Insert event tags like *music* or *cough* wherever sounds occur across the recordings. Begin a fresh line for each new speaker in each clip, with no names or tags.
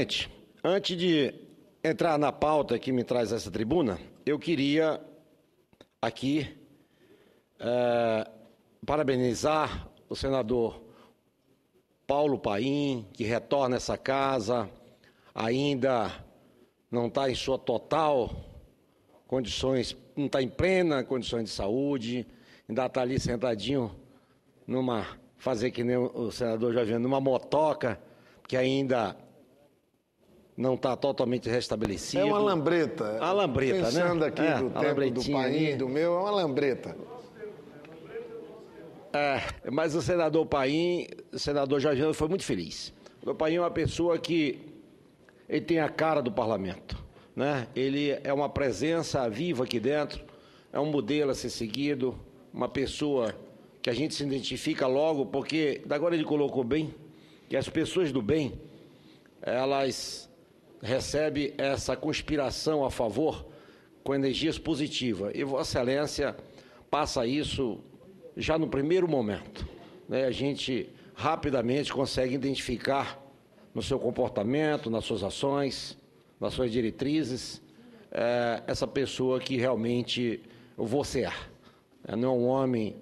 Gente, antes de entrar na pauta que me traz essa tribuna, eu queria aqui é, parabenizar o senador Paulo Paim, que retorna a essa casa, ainda não está em sua total condições, não está em plena condições de saúde, ainda está ali sentadinho numa, fazer que nem o senador já numa motoca, que ainda não está totalmente restabelecido. É uma lambreta. A lambreta, Pensando né? Pensando aqui é, do tempo do Paim, do meu, é uma lambreta. É, mas o senador Paim, o senador Jorge foi muito feliz. O Paim é uma pessoa que ele tem a cara do parlamento, né? Ele é uma presença viva aqui dentro, é um modelo a ser seguido, uma pessoa que a gente se identifica logo, porque agora ele colocou bem que as pessoas do bem, elas recebe essa conspiração a favor com energias positivas. E Vossa Excelência passa isso já no primeiro momento. Né? A gente rapidamente consegue identificar no seu comportamento, nas suas ações, nas suas diretrizes, é, essa pessoa que realmente você é. é. Não é um homem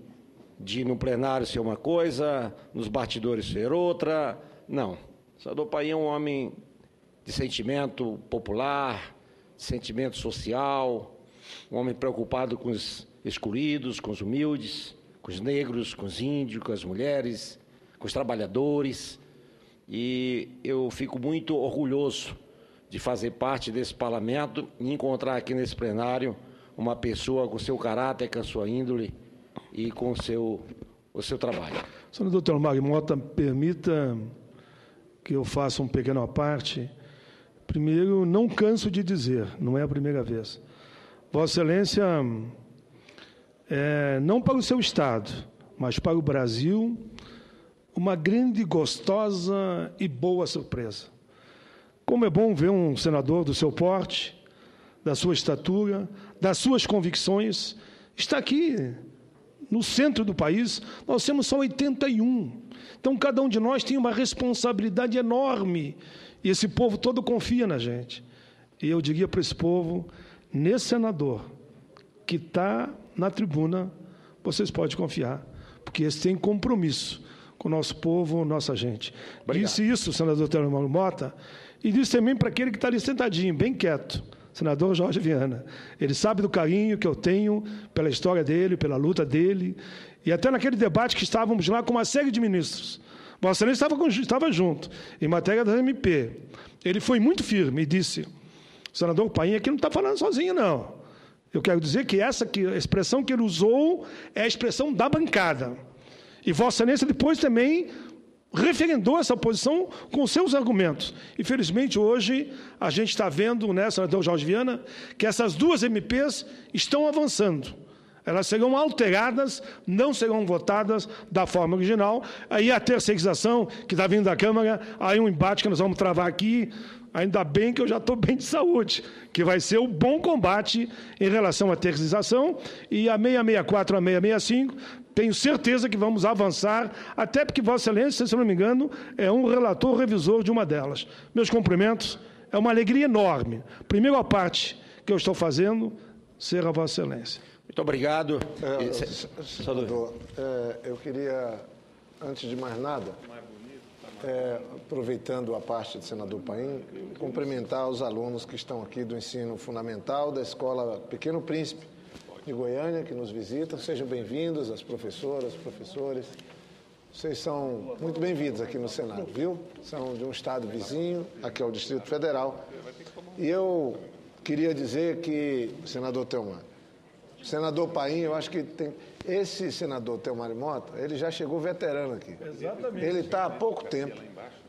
de no plenário ser uma coisa, nos bastidores ser outra. Não. Sador Pai é um homem de sentimento popular, de sentimento social, um homem preocupado com os excluídos, com os humildes, com os negros, com os índios, com as mulheres, com os trabalhadores. E eu fico muito orgulhoso de fazer parte desse parlamento e encontrar aqui nesse plenário uma pessoa com seu caráter, com a sua índole e com seu, o seu trabalho.
Senhor Dr. Magmota, permita que eu faça um pequeno parte Primeiro, não canso de dizer, não é a primeira vez. Vossa Excelência, é, não para o seu Estado, mas para o Brasil, uma grande, gostosa e boa surpresa. Como é bom ver um senador do seu porte, da sua estatura, das suas convicções, está aqui no centro do país, nós temos só 81. Então, cada um de nós tem uma responsabilidade enorme. E esse povo todo confia na gente. E eu diria para esse povo: nesse senador que está na tribuna, vocês podem confiar, porque esse tem compromisso com o nosso povo, nossa gente. Obrigado. Disse isso o senador Telemão Mota, e disse também para aquele que está ali sentadinho, bem quieto senador Jorge Viana. Ele sabe do carinho que eu tenho pela história dele, pela luta dele. E até naquele debate que estávamos lá com uma série de ministros. Vossa Excelência estava, estava junto, em matéria da MP. Ele foi muito firme e disse: senador Painha aqui não está falando sozinho, não. Eu quero dizer que essa que, a expressão que ele usou é a expressão da bancada. E Vossa Excelência depois também referendou essa posição com seus argumentos. Infelizmente, hoje, a gente está vendo, né, senador Jorge Viana, que essas duas MPs estão avançando. Elas serão alteradas, não serão votadas da forma original. Aí a terceirização, que está vindo da Câmara, aí um embate que nós vamos travar aqui. Ainda bem que eu já estou *laughs* bem de saúde, que vai ser o um bom combate em relação à terceirização. E a 664 a 665 tenho certeza que vamos avançar, até porque Vossa Excelência, se não me engano, é um relator revisor de uma delas. Meus cumprimentos, é uma alegria enorme. Primeiro a parte que eu estou fazendo, ser a Vossa Excelência.
Muito obrigado. É, senador, é, eu queria,
antes de mais nada, é, aproveitando a parte do senador Paim, cumprimentar os alunos que estão aqui do ensino fundamental da Escola Pequeno Príncipe de Goiânia que nos visitam. Sejam bem-vindos, as professoras, professores. Vocês são muito bem-vindos aqui no Senado, viu? São de um estado vizinho, aqui é o Distrito Federal. E eu queria dizer que, senador Telmar, senador Paim, eu acho que tem. Esse senador Telmar Mota, ele já chegou veterano aqui.
Exatamente. Ele está há pouco tempo.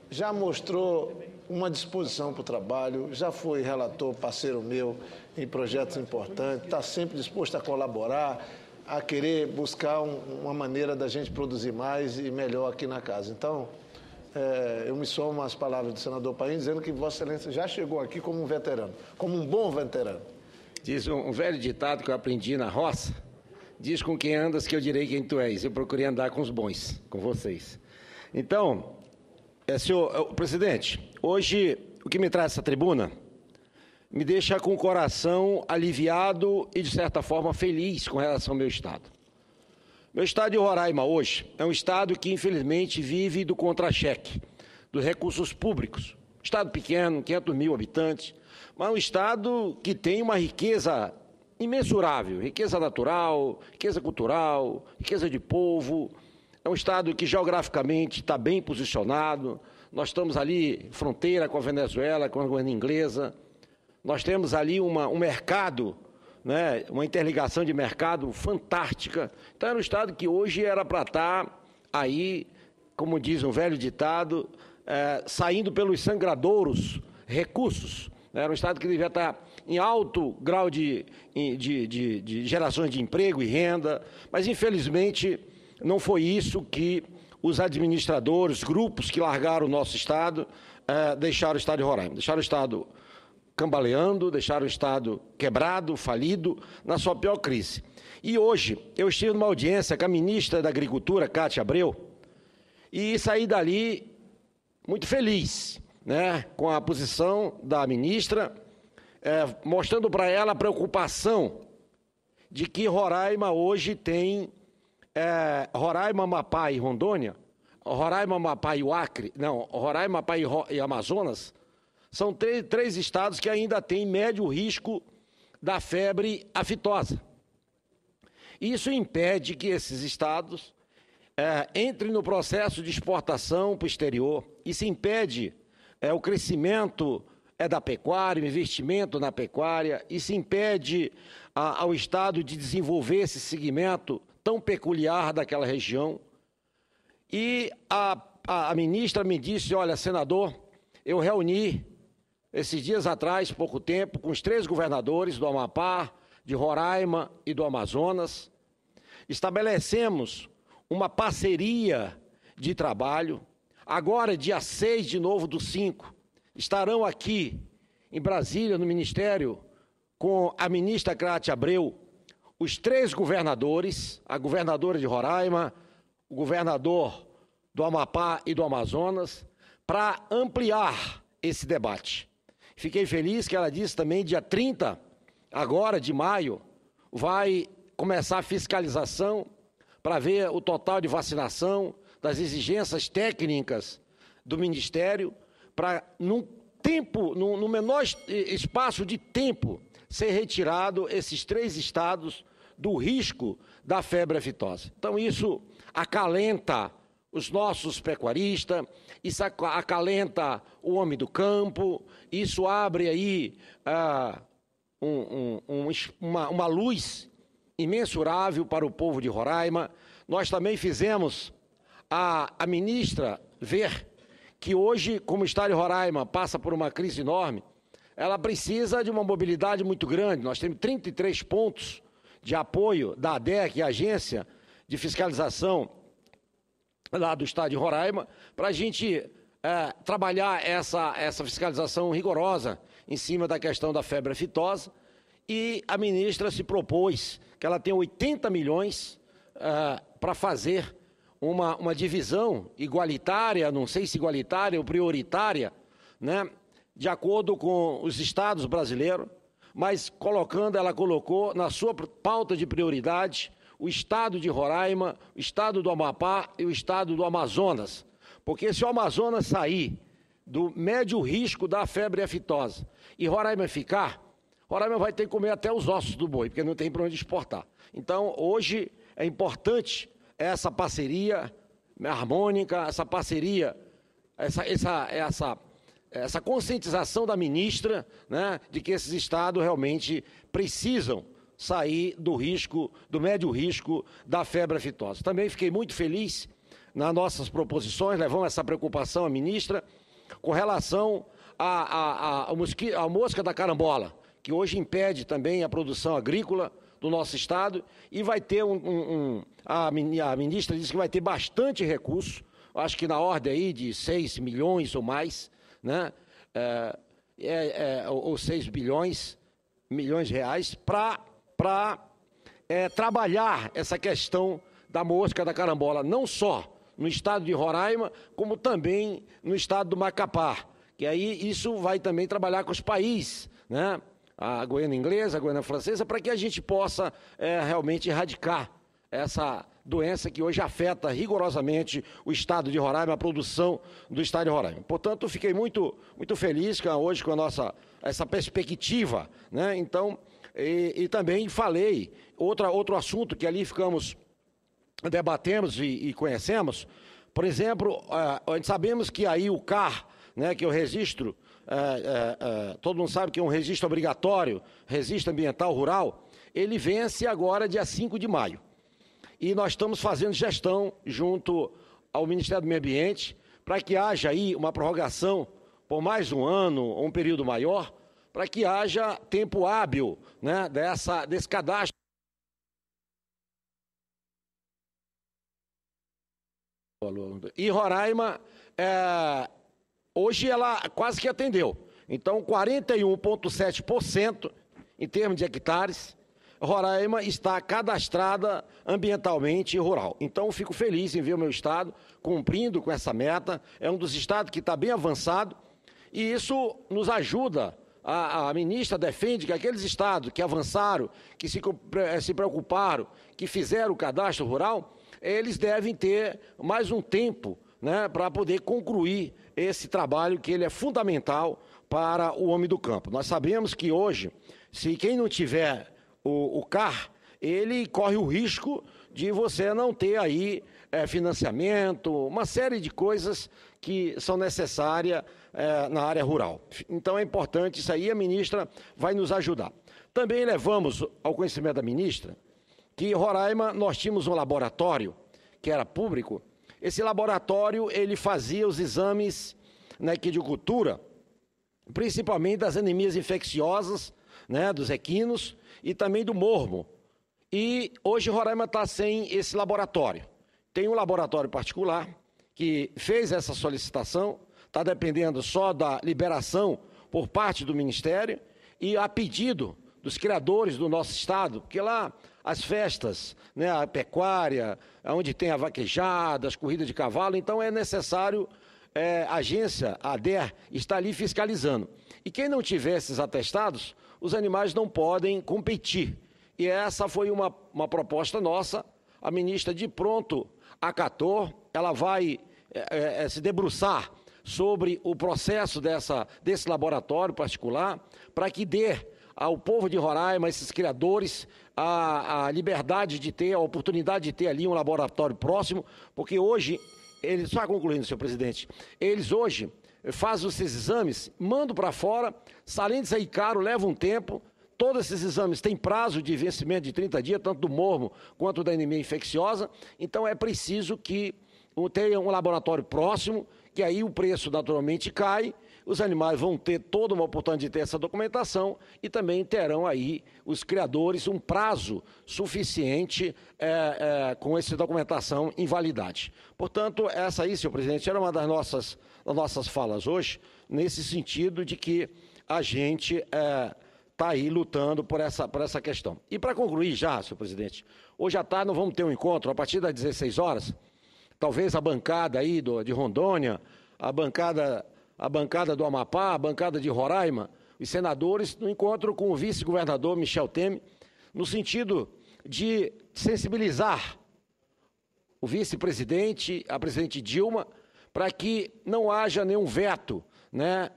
Já mostrou uma disposição para o trabalho, já foi relator, parceiro meu, em projetos importantes, está sempre disposto a colaborar, a querer buscar um, uma maneira da gente produzir mais e melhor aqui na casa. Então, é, eu me somo às palavras do senador Paim, dizendo que Vossa Excelência já chegou aqui como um veterano, como um bom veterano.
Diz um, um velho ditado que eu aprendi na roça: diz com quem andas que eu direi quem tu és. Eu procurei andar com os bons, com vocês. Então, é, senhor é, presidente, hoje o que me traz essa tribuna me deixa com o coração aliviado e, de certa forma, feliz com relação ao meu estado. Meu estado de Roraima hoje é um estado que, infelizmente, vive do contra-cheque, dos recursos públicos. Estado pequeno, 500 mil habitantes, mas é um estado que tem uma riqueza imensurável riqueza natural, riqueza cultural, riqueza de povo. É um estado que geograficamente está bem posicionado. Nós estamos ali, fronteira com a Venezuela, com a Guiana Inglesa. Nós temos ali uma, um mercado, né, uma interligação de mercado fantástica. Então, era um Estado que hoje era para estar tá aí, como diz um velho ditado, é, saindo pelos sangradouros recursos. Era um Estado que devia estar tá em alto grau de, de, de, de gerações de emprego e renda, mas infelizmente não foi isso que os administradores, grupos que largaram o nosso Estado, é, deixaram o Estado de Roraima, deixaram o Estado cambaleando, deixaram o Estado quebrado, falido, na sua pior crise. E hoje eu estive numa audiência com a ministra da Agricultura, Cátia Abreu, e saí dali muito feliz né, com a posição da ministra, é, mostrando para ela a preocupação de que Roraima hoje tem. É, Roraima, Amapá e Rondônia, Roraima, Amapá e o Acre, não, Roraima, Amapá e, Ro, e Amazonas, são três, três estados que ainda têm médio risco da febre aftosa. Isso impede que esses estados é, entrem no processo de exportação para o exterior. Isso impede é, o crescimento é, da pecuária, o investimento na pecuária. Isso impede a, ao Estado de desenvolver esse segmento tão peculiar daquela região. E a, a, a ministra me disse: olha, senador, eu reuni esses dias atrás, pouco tempo, com os três governadores do Amapá, de Roraima e do Amazonas. Estabelecemos uma parceria de trabalho. Agora, dia 6 de novo do 5, estarão aqui em Brasília, no Ministério, com a ministra Cátia Abreu, os três governadores, a governadora de Roraima, o governador do Amapá e do Amazonas, para ampliar esse debate. Fiquei feliz que ela disse também, dia 30, agora de maio, vai começar a fiscalização para ver o total de vacinação, das exigências técnicas do Ministério, para, num tempo, num, no menor espaço de tempo, ser retirado esses três estados do risco da febre aftosa. Então, isso acalenta os nossos pecuaristas, isso acalenta o homem do campo, isso abre aí ah, um, um, um, uma, uma luz imensurável para o povo de Roraima. Nós também fizemos a, a ministra ver que hoje, como o Estado de Roraima passa por uma crise enorme, ela precisa de uma mobilidade muito grande. Nós temos 33 pontos de apoio da ADEC, Agência de Fiscalização lá do estado de Roraima, para a gente é, trabalhar essa, essa fiscalização rigorosa em cima da questão da febre aftosa. E a ministra se propôs que ela tem 80 milhões é, para fazer uma, uma divisão igualitária, não sei se igualitária ou prioritária, né, de acordo com os estados brasileiros, mas colocando, ela colocou na sua pauta de prioridade o estado de Roraima, o estado do Amapá e o estado do Amazonas. Porque se o Amazonas sair do médio risco da febre aftosa e Roraima ficar, Roraima vai ter que comer até os ossos do boi, porque não tem para onde exportar. Então, hoje é importante essa parceria harmônica, essa parceria, essa, essa, essa, essa conscientização da ministra né, de que esses estados realmente precisam sair do risco, do médio risco da febre aftosa. Também fiquei muito feliz nas nossas proposições, levamos né? essa preocupação à ministra com relação à, mosca da carambola, que hoje impede também a produção agrícola do nosso Estado e vai ter um. um, um a, a ministra disse que vai ter bastante recurso, acho que na ordem aí de 6 milhões ou mais, né? é, é, é ou 6 bilhões, milhões de reais, para para é, eh, trabalhar essa questão da mosca da carambola, não só no estado de Roraima, como também no estado do Macapá. Que aí isso vai também trabalhar com os países, né? a Guiana inglesa, a Guiana francesa, para que a gente possa é, realmente erradicar essa doença que hoje afeta rigorosamente o estado de Roraima, a produção do estado de Roraima. Portanto, fiquei muito, muito feliz com, hoje com a nossa essa perspectiva, né? Então, e, e também falei outra, outro assunto que ali ficamos, debatemos e, e conhecemos. Por exemplo, uh, sabemos que aí o CAR, né, que é o registro, uh, uh, todo mundo sabe que é um registro obrigatório, registro ambiental rural, ele vence agora dia 5 de maio. E nós estamos fazendo gestão junto ao Ministério do Meio Ambiente para que haja aí uma prorrogação por mais um ano, ou um período maior, para que haja tempo hábil né, dessa, desse cadastro. E Roraima, é, hoje ela quase que atendeu. Então, 41,7% em termos de hectares, Roraima está cadastrada ambientalmente rural. Então, fico feliz em ver o meu estado cumprindo com essa meta. É um dos estados que está bem avançado e isso nos ajuda a, a, ministra defende que aqueles estados que avançaram, que se, eh, se preocuparam, que fizeram o cadastro rural, eles devem ter mais um tempo né, para poder concluir esse trabalho que ele é fundamental para o homem do campo. Nós sabemos que hoje, se quem não tiver o, o CAR, ele corre o risco de você não ter aí é, financiamento, uma série de coisas que são necessárias é, na área rural. Então é importante isso aí, a ministra vai nos ajudar. Também levamos ao conhecimento da ministra que em Roraima nós tínhamos um laboratório que era público. Esse laboratório ele fazia os exames na equidicultura, principalmente das anemias infecciosas, né, dos equinos e também do mormo. E hoje Roraima está sem esse laboratório. Tem um laboratório particular que fez essa solicitação, está dependendo só da liberação por parte do Ministério e a pedido dos criadores do nosso estado, porque lá as festas, né, a pecuária, onde tem a vaquejada, as corridas de cavalo, então é necessário é, a agência, a ADER, estar ali fiscalizando. E quem não tiver esses atestados, os animais não podem competir. E essa foi uma, uma proposta nossa a ministra de pronto acatou, ela vai é, é, se debruçar sobre o processo dessa, desse laboratório particular, para que dê ao povo de Roraima, esses criadores, a, a liberdade de ter, a oportunidade de ter ali um laboratório próximo, porque hoje, eles, só concluindo, senhor presidente, eles hoje fazem seus exames, mandam para fora, saindo aí caro, leva um tempo, Todos esses exames têm prazo de vencimento de 30 dias, tanto do mormo quanto da anemia infecciosa. Então é preciso que tenha um laboratório próximo, que aí o preço naturalmente cai. Os animais vão ter toda uma oportunidade de ter essa documentação e também terão aí os criadores um prazo suficiente é, é, com essa documentação em validade. Portanto, essa aí, senhor presidente, era uma das nossas, das nossas falas hoje, nesse sentido de que a gente. É, está aí lutando por essa, por essa questão. E para concluir já, senhor presidente, hoje à tarde nós vamos ter um encontro a partir das 16 horas. Talvez a bancada aí do, de Rondônia, a bancada, a bancada do Amapá, a bancada de Roraima, os senadores, no encontro com o vice-governador Michel Temer, no sentido de sensibilizar o vice-presidente, a presidente Dilma, para que não haja nenhum veto né,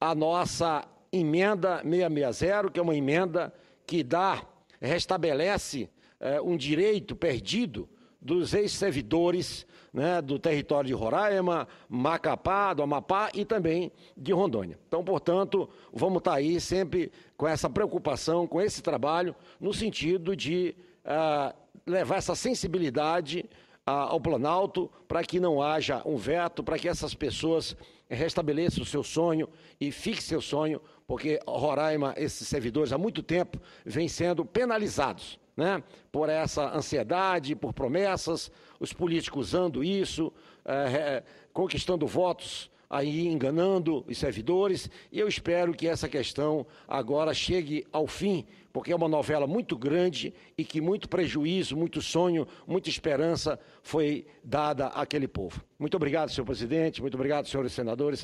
à nossa emenda 660, que é uma emenda que dá, restabelece eh, um direito perdido dos ex-servidores né, do território de Roraima, Macapá, do Amapá e também de Rondônia. Então, portanto, vamos estar tá aí sempre com essa preocupação, com esse trabalho, no sentido de ah, levar essa sensibilidade ah, ao Planalto para que não haja um veto, para que essas pessoas restabeleça o seu sonho e fixe seu sonho, porque Roraima, esses servidores, há muito tempo, vêm sendo penalizados né, por essa ansiedade, por promessas, os políticos usando isso, é, é, conquistando votos aí enganando os servidores. E eu espero que essa questão agora chegue ao fim, porque é uma novela muito grande e que muito prejuízo, muito sonho, muita esperança foi dada àquele povo. Muito obrigado, senhor presidente, muito obrigado, senhores senadores.